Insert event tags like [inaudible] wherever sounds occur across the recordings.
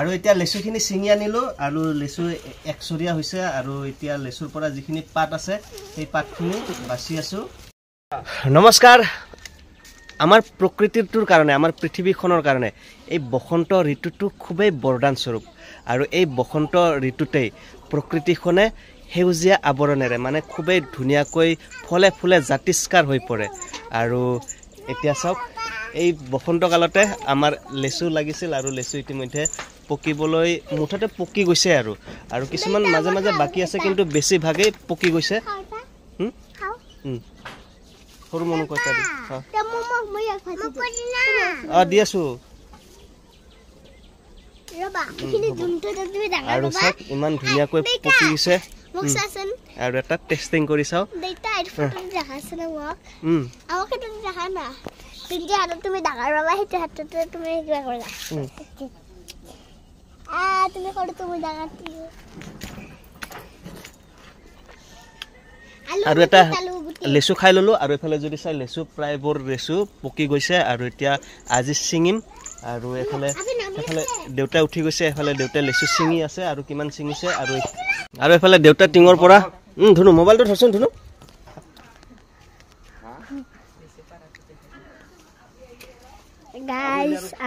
আৰু এতিয়া লেচুখিনি ছিঙি আনিলোঁ আৰু লেচু একচৰীয়া হৈছে আৰু এতিয়া লেচুৰ পৰা যিখিনি পাত আছে সেই পাতখিনি বাচি আছোঁ নমস্কাৰ আমাৰ প্ৰকৃতিটোৰ কাৰণে আমাৰ পৃথিৱীখনৰ কাৰণে এই বসন্ত ঋতুটো খুবেই বৰদানস্বৰূপ আৰু এই বসন্ত ঋতুতেই প্ৰকৃতিখনে সেউজীয়া আৱৰণেৰে মানে খুবেই ধুনীয়াকৈ ফলে ফুলে জাতিষ্কাৰ হৈ পৰে আৰু এতিয়া চাওক এই বসন্ত কালতে আমাৰ লেচু লাগিছিল আৰু লেচু ইতিমধ্যে পকিবলৈ মুঠতে পকি গৈছে আৰু আৰু কিছুমান মাজে মাজে বাকী আছে কিন্তু বেছিভাগেই পকি গৈছে সৰু মনো কথা ধুনীয়াকৈ পকি গৈছে আৰু এটা টেষ্টিং কৰি চাওক দেউতা তুমি ডাঙৰ বাবা সেইটো হাততে তুমি কিবা কৰিলা [laughs] Espérate, mejor tú me hagas, tío. আৰু এটা লেচু খাই ললোঁ আৰু পকি গৈছে আৰু এতিয়া আজি চিঙিম আৰু কিমান আৰু আৰু এফালে দেউতা টিঙৰ পৰা ধুনু মোবাইলটো ধৰচোন ধুনু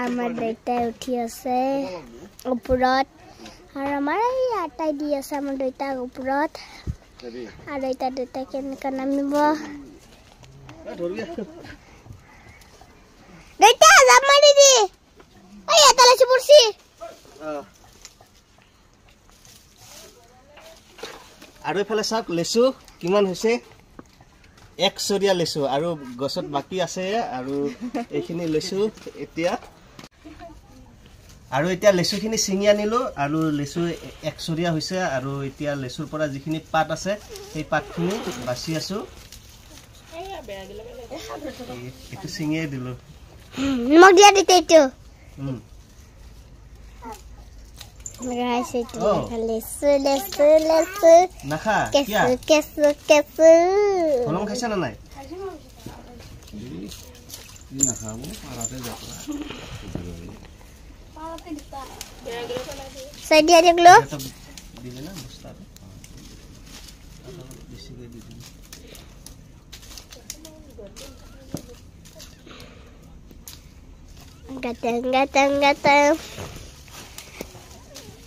আমাৰ দেউতাই ওপৰত আৰু আমাৰ এই আটাই দি আছে আমাৰ দেউতাক ওপৰত আৰু এতিয়া দেউতাই কেনেকৈ নামিব আৰু এফালে চাওক লেচু কিমান হৈছে একচৰীয়া লেচু আৰু গছত বাকী আছে আৰু এইখিনি লৈছো এতিয়া আৰু এতিয়া লেচুখিনি চিঙি আনিলোঁ আৰু লেচু একচৰীয়া হৈছে আৰু এতিয়া লেচুৰ পৰা যিখিনি পাত আছে সেই পাতখিনি বাচি আছোঁ এইটো ছিঙিয়ে দিলোঁ নাই Saya dia dia glo? Dili lang basta. Bisiga dito. Gatang, gatang, gatang.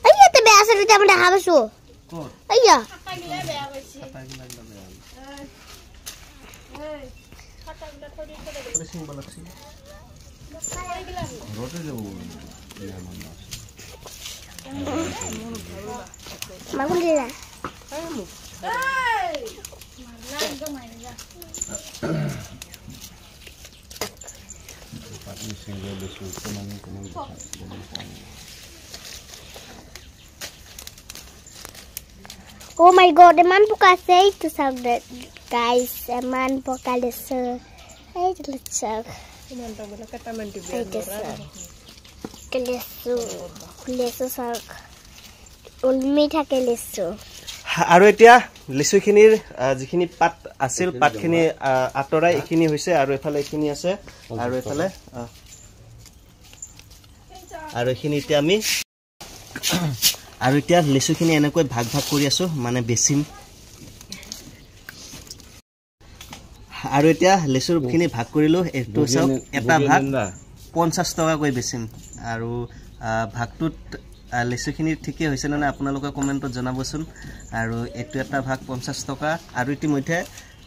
Ay, ito ba? Asa rin naman nakabaso? Ay, ya. Kapag labi ako siya. Kapag labi ako. Ay. Kapag labi ako dito. Kapag labi ako dito. Kapag labi ako dito. Oh my god, eman pokase itu sounded guys, eman pokale se. Hey, let's check. kata mandi biar murah. থাকে লেচু আৰু এতিয়া লিচুখিনিৰ যিখিনি পাত আছিল পাতখিনি আঁতৰাই এইখিনি হৈছে আৰু এফালে এইখিনি আছে আৰু এফালে আৰু এইখিনি এতিয়া আমি [coughs] আৰু এতিয়া লিচুখিনি এনেকৈ ভাগ ভাগ কৰি আছো মানে বেচিম আৰু এতিয়া লিচুখিনি ভাগ কৰিলো এইটো চাওক এটা ভাগ পঞ্চাছ টকাকৈ বেচিম আৰু ভাগটোত লেচুখিনি ঠিকে হৈছেনে নাই আপোনালোকে কমেণ্টত জনাবচোন আৰু এইটো এটা ভাগ পঞ্চাছ টকা আৰু ইতিমধ্যে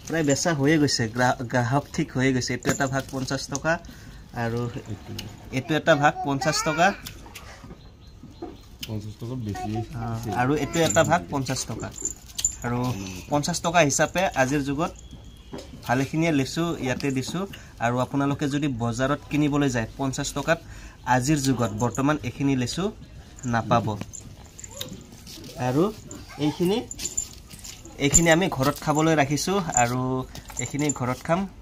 প্ৰায় বেচা হৈয়ে গৈছে গ্ৰাহক ঠিক হৈয়ে গৈছে এইটো এটা ভাগ পঞ্চাছ টকা আৰু এইটো এটা ভাগ পঞ্চাছ টকা আৰু এইটো এটা ভাগ পঞ্চাছ টকা আৰু পঞ্চাছ টকা হিচাপে আজিৰ যুগত ভালেখিনিয়ে লিচু ইয়াতে দিছোঁ আৰু আপোনালোকে যদি বজাৰত কিনিবলৈ যায় পঞ্চাছ টকাত আজিৰ যুগত বৰ্তমান এইখিনি লিচু নাপাব আৰু এইখিনি এইখিনি আমি ঘৰত খাবলৈ ৰাখিছোঁ আৰু এইখিনি ঘৰত খাম